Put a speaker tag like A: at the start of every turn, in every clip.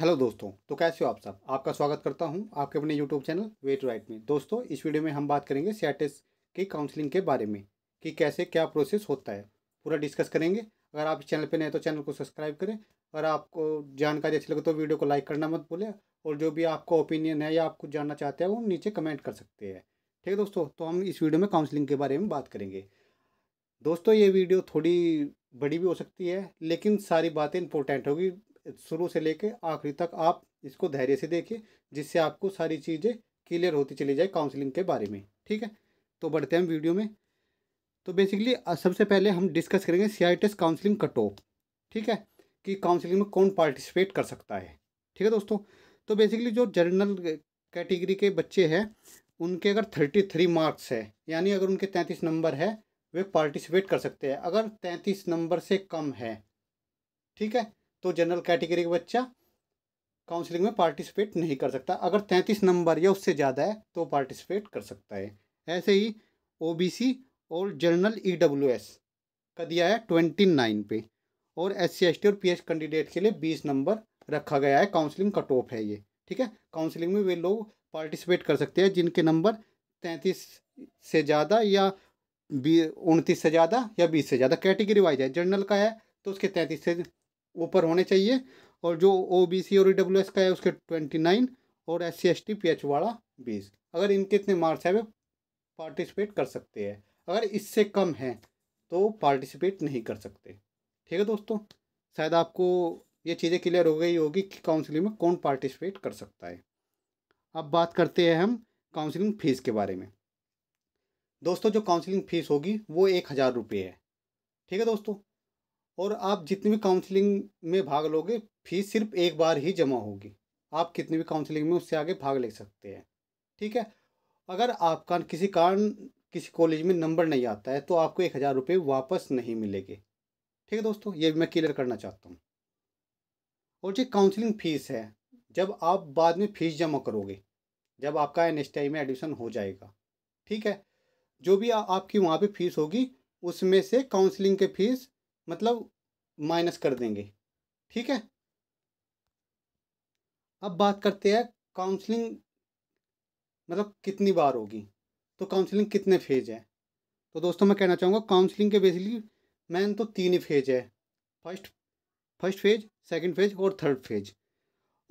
A: hello दोस्तों तो कैसे हो आप सब आपका स्वागत करता हूं आपके अपने यूट्यूब चैनल वेट राइट में दोस्तों इस वीडियो में हम बात करेंगे सियाटिस की काउंसलिंग के बारे में कि कैसे क्या प्रोसेस होता है पूरा डिस्कस करेंगे अगर आप चैनल पर नए तो चैनल को सब्सक्राइब करें और आपको जानकारी अच्छी लगे तो वीडियो को लाइक करना मत भूलें और जो भी आपका ओपिनियन है या आप कुछ जानना चाहते हैं वो नीचे कमेंट कर सकते हैं ठीक है दोस्तों तो हम इस वीडियो में काउंसलिंग के बारे में बात करेंगे दोस्तों ये वीडियो थोड़ी बड़ी भी हो सकती है लेकिन सारी बातें इंपॉर्टेंट होगी शुरू से लेके आखिरी तक आप इसको धैर्य से देखिए जिससे आपको सारी चीज़ें क्लियर होती चली जाए काउंसलिंग के बारे में ठीक है तो बढ़ते हैं वीडियो में तो बेसिकली सबसे पहले हम डिस्कस करेंगे C I test counselling cut off ठीक है कि काउंसलिंग में कौन पार्टिसिपेट कर सकता है ठीक है दोस्तों तो बेसिकली जो जनरल कैटेगरी के बच्चे हैं उनके अगर थर्टी थ्री मार्क्स है यानी अगर उनके तैंतीस नंबर है वे पार्टिसिपेट कर सकते हैं अगर तैंतीस नंबर से कम है ठीक है तो जनरल कैटेगरी का बच्चा काउंसलिंग में पार्टिसिपेट नहीं कर सकता अगर तैंतीस नंबर या उससे ज़्यादा है तो पार्टिसिपेट कर सकता है ऐसे ही ओबीसी और जनरल ईडब्ल्यूएस e का दिया है ट्वेंटी नाइन पे और एस सी और पी कैंडिडेट के लिए बीस नंबर रखा गया है काउंसलिंग कट ऑफ है ये ठीक है काउंसलिंग में वे लोग पार्टिसिपेट कर सकते हैं जिनके नंबर तैंतीस से ज़्यादा या बी उनतीस से ज़्यादा या बीस से ज़्यादा कैटेगरी वाइज है जनरल का है तो उसके तैंतीस से ऊपर होने चाहिए और जो ओ बी सी और ई डब्ल्यू एस का है उसके ट्वेंटी नाइन और S C S T P H वाला बीस अगर इनके इतने मार्क्स हैं वे पार्टिसिपेट कर सकते हैं अगर इससे कम है तो पार्टिसिपेट नहीं कर सकते ठीक है दोस्तों शायद आपको ये चीज़ें क्लियर हो गई होगी कि काउंसलिंग में कौन पार्टिसिपेट कर सकता है अब बात करते हैं हम काउंसलिंग फ़ीस के बारे में दोस्तों जो काउंसलिंग फ़ीस होगी वो एक हज़ार रुपये है ठीक है दोस्तों और आप जितनी भी काउंसलिंग में भाग लोगे फीस सिर्फ एक बार ही जमा होगी आप कितनी भी काउंसलिंग में उससे आगे भाग ले सकते हैं ठीक है अगर आपका किसी कारण किसी कॉलेज में नंबर नहीं आता है तो आपको एक हज़ार रुपये वापस नहीं मिलेंगे ठीक है दोस्तों ये भी मैं क्लियर करना चाहता हूँ और जो काउंसलिंग फ़ीस है जब आप बाद में फ़ीस जमा करोगे जब आपका एन में एडमिशन हो जाएगा ठीक है जो भी आ, आपकी वहाँ पे फ़ीस होगी उसमें से काउंसलिंग के फ़ीस मतलब माइनस कर देंगे ठीक है अब बात करते हैं काउंसलिंग मतलब कितनी बार होगी तो काउंसलिंग कितने फेज है तो दोस्तों मैं कहना चाहूँगा काउंसलिंग के बेसिकली मैन तो तीन ही फेज है first first phase second phase और थर्ड फेज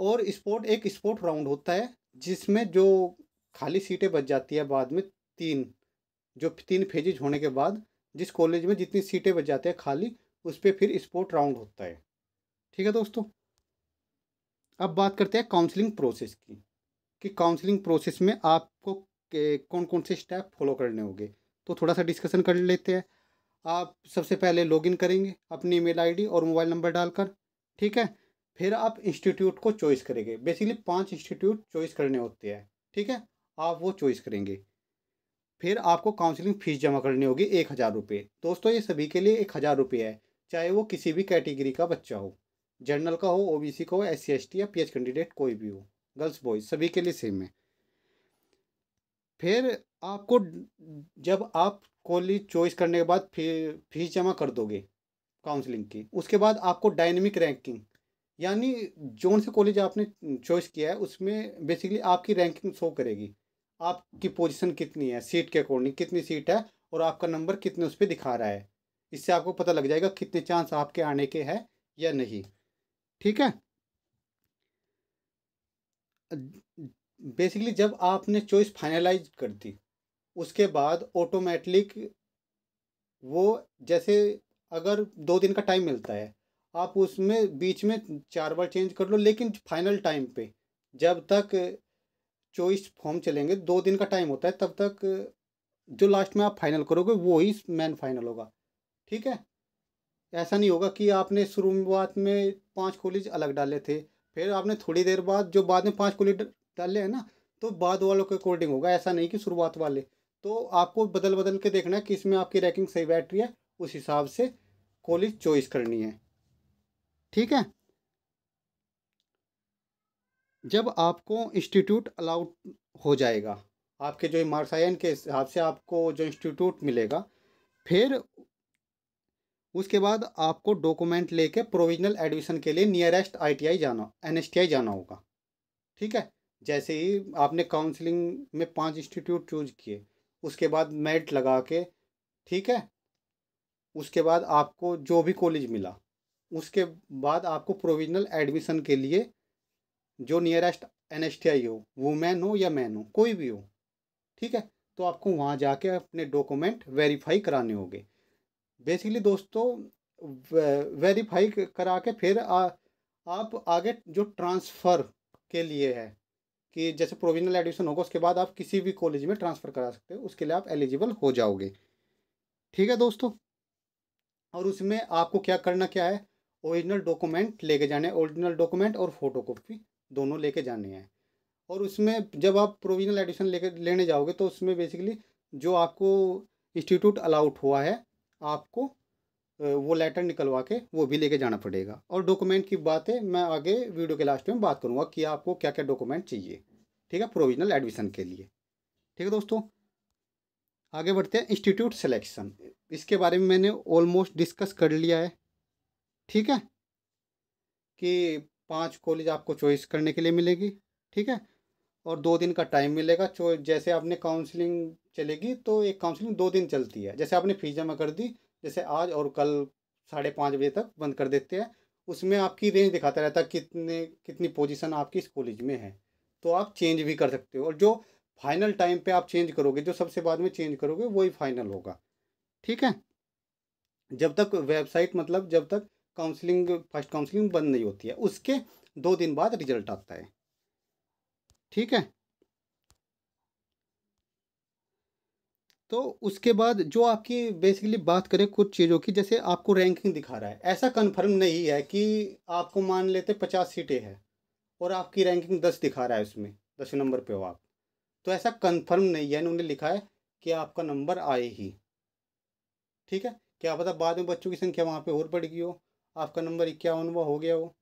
A: और स्पोर्ट एक स्पोर्ट राउंड होता है जिसमें जो खाली सीटें बच जाती है बाद में तीन जो तीन फेजेज होने के बाद जिस कॉलेज में जितनी सीटें बच जाती है खाली उस पर फिर स्पोर्ट राउंड होता है ठीक है दोस्तों अब बात करते हैं काउंसलिंग प्रोसेस की कि काउंसलिंग प्रोसेस में आपको कौन कौन से स्टेप फॉलो करने होंगे तो थोड़ा सा डिस्कशन कर लेते हैं आप सबसे पहले लॉगिन करेंगे अपनी ईमेल आईडी और मोबाइल नंबर डालकर ठीक है फिर आप इंस्टीट्यूट को चॉइस करेंगे बेसिकली पांच इंस्टीट्यूट चॉइस करने होते हैं ठीक है आप वो चॉइस करेंगे फिर आपको काउंसलिंग फीस जमा करनी होगी एक हज़ार रुपये दोस्तों ये सभी के लिए एक हज़ार रुपये है चाहे वो किसी भी कैटेगरी का बच्चा हो जनरल का हो ओबीसी का हो एस सी या पीएच कैंडिडेट कोई भी हो गर्ल्स बॉयज सभी के लिए सेम है फिर आपको जब आप कॉलेज चॉइस करने के बाद फी फीस जमा कर दोगे काउंसलिंग की उसके बाद आपको डायनेमिक रैंकिंग यानी जोन से कॉलेज आपने चॉइस किया है उसमें बेसिकली आपकी रैंकिंग शो करेगी आपकी पोजीशन कितनी है सीट के अकॉर्डिंग कितनी सीट है और आपका नंबर कितने उस पर दिखा रहा है इससे आपको पता लग जाएगा कितने चांस आपके आने के हैं या नहीं ठीक है बेसिकली जब आपने चॉइस फाइनलाइज कर दी उसके बाद ऑटोमेटिक वो जैसे अगर दो दिन का टाइम मिलता है आप उसमें बीच में चार बार चेंज कर लो लेकिन फाइनल टाइम पे जब तक चॉइस फॉर्म चलेंगे दो दिन का टाइम होता है तब तक जो लास्ट में आप फाइनल करोगे वो ही मैन फाइनल होगा ठीक है ऐसा नहीं होगा कि आपने शुरुआत में पाँच कॉलेज अलग डाले थे फिर आपने थोड़ी देर बाद जो बाद में पाँच कॉलेज डाले हैं ना तो बाद वालों के अकॉर्डिंग होगा ऐसा नहीं कि शुरुआत वाले तो आपको बदल बदल के देखना है कि इसमें आपकी रैंकिंग सही बैठ रही है उस हिसाब से कॉलेज चॉइस करनी है ठीक है जब आपको इंस्टीट्यूट अलाउड हो जाएगा आपके जो मार्क्स आए इनके हिसाब से आपको जो इंस्टीट्यूट मिलेगा फिर उसके बाद आपको डॉक्यूमेंट लेके प्रोविजनल एडमिशन के लिए नियरेस्ट आईटीआई जाना एनएसटीआई जाना होगा ठीक है जैसे ही आपने काउंसलिंग में पांच इंस्टीट्यूट चूज किए उसके बाद मेरिट लगा के ठीक है उसके बाद आपको जो भी कॉलेज मिला उसके बाद आपको प्रोविजनल एडमिशन के लिए जो नियरेस्ट एन हो वुमेन हो या मैन हो कोई भी हो ठीक है तो आपको वहाँ जाके अपने डॉक्यूमेंट वेरीफाई कराने होंगे बेसिकली दोस्तों वेरीफाई करा के फिर आ, आप आगे जो ट्रांसफ़र के लिए है कि जैसे प्रोविजनल एडमिशन होगा उसके बाद आप किसी भी कॉलेज में ट्रांसफ़र करा सकते हो उसके लिए आप एलिजिबल हो जाओगे ठीक है दोस्तों और उसमें आपको क्या करना क्या है ओरिजिनल डॉक्यूमेंट लेके जाने हैं ओरिजिनल डॉक्यूमेंट और फोटोकॉपी दोनों लेके जाने हैं और उसमें जब आप प्रोविजनल एडमिशन लेके लेने जाओगे तो उसमें बेसिकली जो आपको इंस्टीट्यूट अलाउट हुआ है आपको वो लेटर निकलवा के वो भी लेके जाना पड़ेगा और डॉक्यूमेंट की बात है मैं आगे वीडियो के लास्ट में बात करूँगा कि आपको क्या क्या डॉक्यूमेंट चाहिए ठीक है प्रोविजनल एडमिशन के लिए ठीक है दोस्तों आगे बढ़ते हैं इंस्टीट्यूट सिलेक्शन इसके बारे में मैंने ऑलमोस्ट डिस्कस कर लिया है ठीक है कि पांच कॉलेज आपको चॉइस करने के लिए मिलेगी ठीक है और दो दिन का टाइम मिलेगा जो जैसे आपने काउंसलिंग चलेगी तो एक काउंसलिंग दो दिन चलती है जैसे आपने फ़ीस जमा कर दी जैसे आज और कल साढ़े पाँच बजे तक बंद कर देते हैं उसमें आपकी रेंज दिखाता रहता है कितने कितनी पोजीशन आपकी इस कॉलेज में है तो आप चेंज भी कर सकते हो और जो फाइनल टाइम पे आप चेंज करोगे जो सबसे बाद में चेंज करोगे वही फाइनल होगा ठीक है जब तक वेबसाइट मतलब जब तक काउंसलिंग फर्स्ट काउंसलिंग बंद नहीं होती है उसके दो दिन बाद रिजल्ट आता है ठीक है तो उसके बाद जो आपकी बेसिकली बात करें कुछ चीज़ों की जैसे आपको रैंकिंग दिखा रहा है ऐसा कंफर्म नहीं है कि आपको मान लेते पचास सीटें हैं और आपकी रैंकिंग दस दिखा रहा है उसमें दस नंबर पे हो आप तो ऐसा कंफर्म नहीं है उन्होंने लिखा है कि आपका नंबर आए ही ठीक है क्या पता बाद में बच्चों की संख्या वहाँ पर और बढ़ गई हो आपका नंबर इक्यावनवा हो गया हो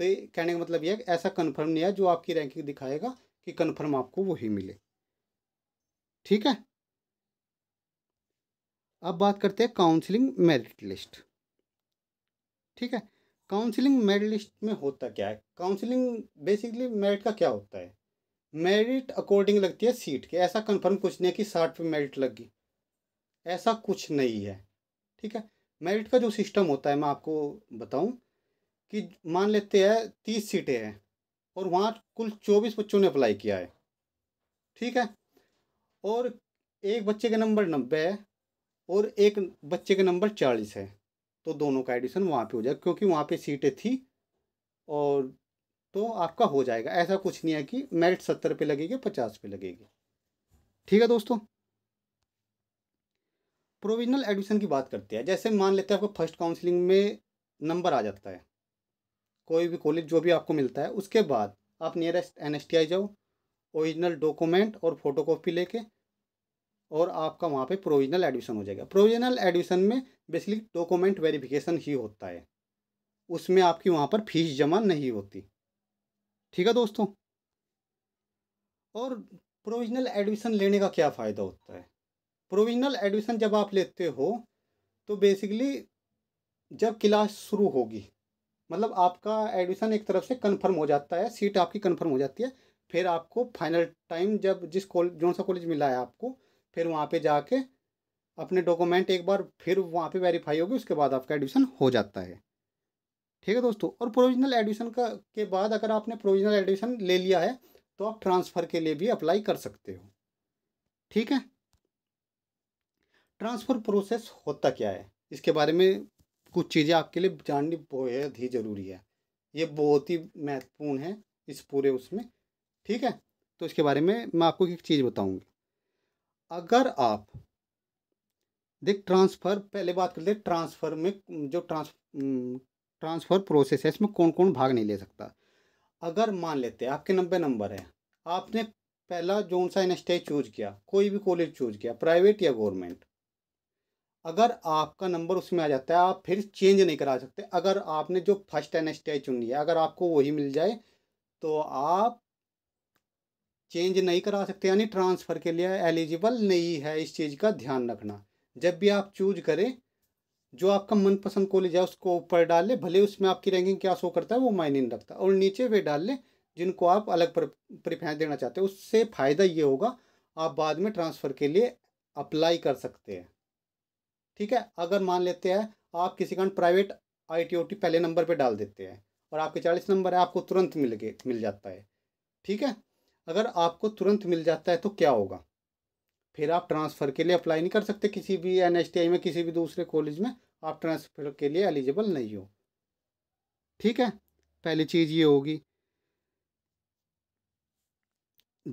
A: तो कहने का मतलब यह ऐसा कन्फर्म नहीं है जो आपकी रैंकिंग दिखाएगा कि कन्फर्म आपको वही मिले ठीक है अब बात करते हैं काउंसलिंग मेरिट लिस्ट ठीक है काउंसलिंग मेरिट लिस्ट में होता क्या है काउंसलिंग बेसिकली मेरिट का क्या होता है मेरिट अकॉर्डिंग लगती है सीट के ऐसा कंफर्म कुछ नहीं है कि साठ पे मेरिट लगी ऐसा कुछ नहीं है ठीक है मेरिट का जो सिस्टम होता है मैं आपको बताऊं कि मान लेते हैं तीस सीटें हैं और वहाँ कुल चौबीस बच्चों ने अप्लाई किया है ठीक है और एक बच्चे का नंबर नब्बे है और एक बच्चे का नंबर चालीस है तो दोनों का एडिशन वहाँ पे हो जाएगा क्योंकि वहाँ पे सीटें थी और तो आपका हो जाएगा ऐसा कुछ नहीं है कि मेरिट सत्तर पे लगेगी पचास पे लगेगी ठीक है दोस्तों प्रोविजनल एडमिशन की बात करते हैं जैसे मान लेते हैं आपको फर्स्ट काउंसलिंग में नंबर आ जाता है कोई भी कॉलेज जो भी आपको मिलता है उसके बाद आप nearest N S T I जाओ ओरिजिनल डॉक्यूमेंट और फोटो कॉपी लेके और आपका वहाँ पे प्रोविजनल एडमिशन हो जाएगा प्रोविजनल एडमिशन में बेसिकली डॉक्यूमेंट वेरिफिकेशन ही होता है उसमें आपकी वहाँ पर फीस जमा नहीं होती ठीक है दोस्तों और प्रोविजनल एडमिशन लेने का क्या फ़ायदा होता है प्रोविजनल एडमिशन जब आप लेते हो तो बेसिकली जब क्लास शुरू होगी मतलब आपका एडमिशन एक तरफ से कन्फर्म हो जाता है सीट आपकी कन्फर्म हो जाती है फिर आपको फाइनल टाइम जब जिस कॉलेज जो सा कॉलेज मिला है आपको फिर वहाँ पे जाके अपने डॉक्यूमेंट एक बार फिर वहाँ पे वेरीफाई होगी उसके बाद आपका एडमिशन हो जाता है ठीक है दोस्तों और प्रोविजनल एडमिशन का के बाद अगर आपने प्रोविजनल एडमिशन ले लिया है तो आप ट्रांसफ़र के लिए भी अप्लाई कर सकते हो ठीक है ट्रांसफ़र प्रोसेस होता क्या है इसके बारे में कुछ चीज़ें आपके लिए जाननी बेहद ही ज़रूरी है ये बहुत ही महत्वपूर्ण है इस पूरे उसमें ठीक है तो इसके बारे में मैं आपको एक चीज़ बताऊंगी अगर आप देख ट्रांसफ़र पहले बात करते ट्रांसफ़र में जो ट्रांस ट्रांसफ़र प्रोसेस है इसमें कौन कौन भाग नहीं ले सकता अगर मान लेते हैं आपके नब्बे नंबर है आपने पहला जोन सा इन चूज किया कोई भी कॉलेज चूज किया प्राइवेट या गवर्नमेंट अगर आपका नंबर उसमें आ जाता है आप फिर चेंज नहीं करा सकते अगर आपने जो फर्स्ट एन एस चुन लिया अगर आपको वही मिल जाए तो आप चेंज नहीं करा सकते यानी ट्रांसफ़र के लिए एलिजिबल नहीं है इस चीज़ का ध्यान रखना जब भी आप चूज करें जो आपका मनपसंद कॉलेज है उसको ऊपर डाल लें भले उसमें आपकी रैंकिंग क्या शो करता है वो मायने नहीं रखता और नीचे वे डाल लें जिनको आप अलग प्रिफ्रेंस देना चाहते हैं उससे फ़ायदा ये होगा आप बाद में ट्रांसफ़र के लिए अप्लाई कर सकते हैं ठीक है अगर मान लेते हैं आप किसी कारण प्राइवेट आई टी पहले नंबर पर डाल देते हैं और आपके चालीस नंबर है आपको तुरंत मिल गए मिल जाता है ठीक है अगर आपको तुरंत मिल जाता है तो क्या होगा फिर आप ट्रांसफ़र के लिए अप्लाई नहीं कर सकते किसी भी एन में किसी भी दूसरे कॉलेज में आप ट्रांसफ़र के लिए एलिजिबल नहीं हो ठीक है पहली चीज़ ये होगी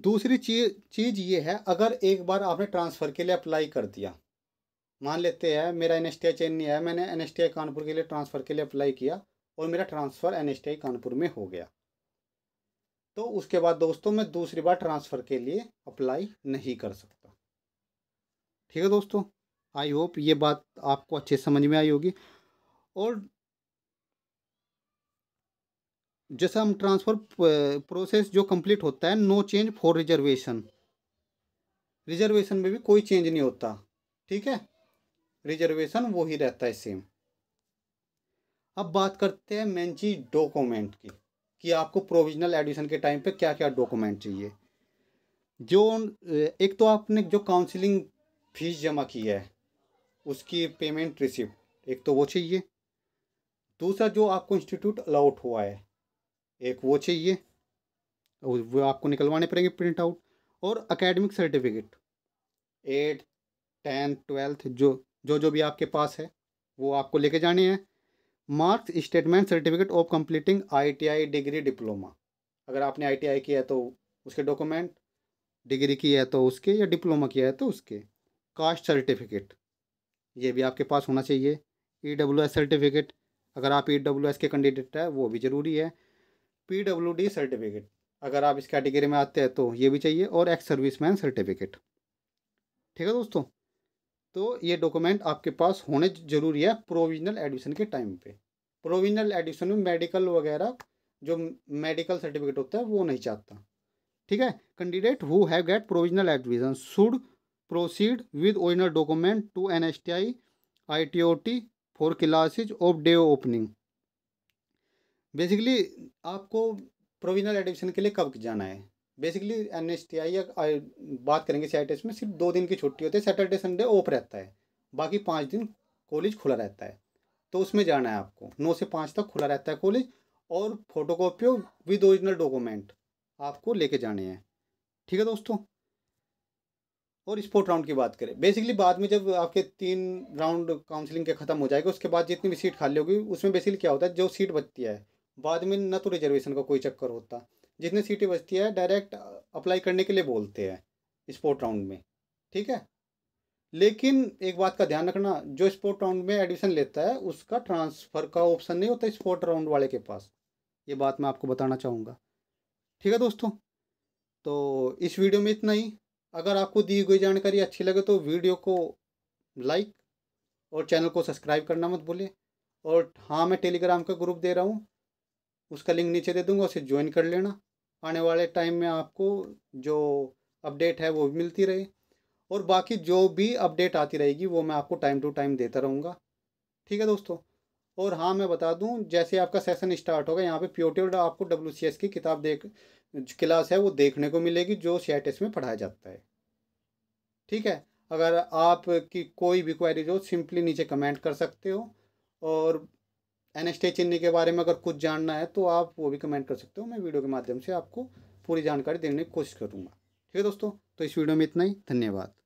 A: दूसरी चीज़ चीज़ ये है अगर एक बार आपने ट्रांसफ़र के लिए अप्लाई कर दिया मान लेते हैं मेरा एन एस चेन नहीं है मैंने एन एस कानपुर के लिए ट्रांसफ़र के लिए अप्लाई किया और मेरा ट्रांसफ़र एन एस कानपुर में हो गया तो उसके बाद दोस्तों मैं दूसरी बार ट्रांसफ़र के लिए अप्लाई नहीं कर सकता ठीक है दोस्तों आई होप ये बात आपको अच्छे समझ में आई होगी और जैसा हम ट्रांसफ़र प्रोसेस जो कंप्लीट होता है no change for reservation reservation में भी कोई चेंज नहीं होता ठीक है रिजर्वेशन वो ही रहता है सेम अब बात करते हैं मेन चीज़ डॉक्यूमेंट की कि आपको प्रोविजनल एडमिशन के टाइम पे क्या क्या डॉक्यूमेंट चाहिए जो एक तो आपने जो काउंसलिंग फीस जमा की है उसकी पेमेंट रिसिप्ट एक तो वो चाहिए दूसरा जो आपको इंस्टीट्यूट अलाउट हुआ है एक वो चाहिए वो आपको निकलवाने पड़ेंगे प्रिंट आउट और academic certificate eight tenth twelfth जो जो जो भी आपके पास है वो आपको लेके जाने हैं marks statement certificate of completing ITI degree diploma अगर आपने आईटीआई किया है तो उसके डॉक्यूमेंट डिग्री की है तो उसके या डिप्लोमा किया है तो उसके कास्ट सर्टिफिकेट ये भी आपके पास होना चाहिए ई डब्ल्यू एस सर्टिफिकेट अगर आप ई डब्ल्यू एस के कैंडिडेट है वो भी ज़रूरी है पी डी सर्टिफिकेट अगर आप इस कैटेगरी में आते हैं तो ये भी चाहिए और एक्स सर्विसमैन सर्टिफिकेट ठीक है दोस्तों तो ये डॉक्यूमेंट आपके पास होने जरूरी है प्रोविजनल एडमिशन के टाइम पे प्रोविजनल एडमिशन में मेडिकल वगैरह जो मेडिकल सर्टिफिकेट होता है वो नहीं चाहता ठीक है candidate who have get provisional admission should proceed with original document to N S T I I T O T for classes of day opening basically आपको प्रोविजनल एडमिशन के लिए कब जाना है basically N S T I या बात करेंगे C I S में सिर्फ दो दिन की छुट्टी होती है सैटरडे संडे ऑफ रहता है बाकी पाँच दिन कॉलेज खुला रहता है तो उसमें जाना है आपको नौ से पाँच तक खुला रहता है कॉलेज और photo copy with original document आपको लेके जाने हैं ठीक है दोस्तों और स्पोर्ट राउंड की बात करें बेसिकली बाद में जब आपके तीन राउंड काउंसलिंग के ख़त्म हो जाएगा उसके बाद जितनी भी सीट खाली होगी उसमें बेसिकली क्या होता है जो सीट बचती है बाद में ना तो रिजर्वेशन का कोई चक्कर होता जितनी सीटें बचती है डायरेक्ट अप्लाई करने के लिए बोलते हैं स्पोर्ट राउंड में ठीक है लेकिन एक बात का ध्यान रखना जो स्पोर्ट राउंड में एडमिशन लेता है उसका ट्रांसफ़र का ऑप्शन नहीं होता स्पोर्ट राउंड वाले के पास ये बात मैं आपको बताना चाहूँगा ठीक है दोस्तों तो इस वीडियो में इतना ही अगर आपको दी गई जानकारी अच्छी लगे तो वीडियो को लाइक और चैनल को सब्सक्राइब करना मत भूलिए और हाँ मैं टेलीग्राम का ग्रुप दे रहा हूँ उसका लिंक नीचे दे दूँगा उसे ज्वाइन कर लेना आने वाले टाइम में आपको जो अपडेट है वो भी मिलती रहे और बाकी जो भी अपडेट आती रहेगी वो मैं आपको टाइम टू टाइम देता रहूँगा ठीक है दोस्तों और हाँ मैं बता दूँ जैसे आपका सेशन स्टार्ट होगा यहाँ पे प्योटिव आपको डब्ल्यू की किताब देख क्लास है वो देखने को मिलेगी जो सी में पढ़ाया जाता है ठीक है अगर आपकी कोई भी क्वारी हो सिंपली नीचे कमेंट कर सकते हो और एन एस चिन्ह के बारे में अगर कुछ जानना है तो आप वो भी कमेंट कर सकते हो मैं वीडियो के माध्यम से आपको पूरी जानकारी देने की कोशिश करूँगा ठीक है दोस्तों तो इस वीडियो में इतना ही धन्यवाद